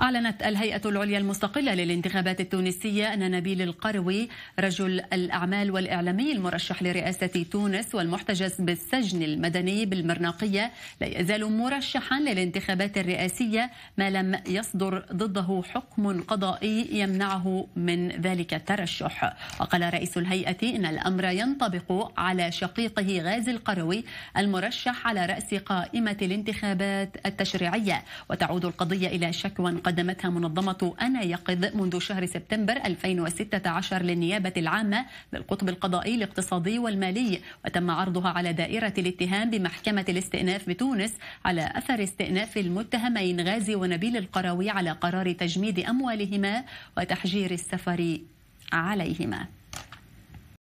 أعلنت الهيئة العليا المستقلة للانتخابات التونسية أن نبيل القروي رجل الأعمال والإعلامي المرشح لرئاسة تونس والمحتجز بالسجن المدني بالمرناقية لا يزال مرشحا للانتخابات الرئاسية ما لم يصدر ضده حكم قضائي يمنعه من ذلك الترشح وقال رئيس الهيئة إن الأمر ينطبق على شقيقه غازي القروي المرشح على رأس قائمة الانتخابات التشريعية وتعود القضية إلى شكوى قدمتها منظمة أنا يقظ منذ شهر سبتمبر 2016 للنيابة العامة للقطب القضائي الاقتصادي والمالي وتم عرضها على دائرة الاتهام بمحكمة الاستئناف بتونس على أثر استئناف المتهمين غازي ونبيل القراوي على قرار تجميد أموالهما وتحجير السفر عليهما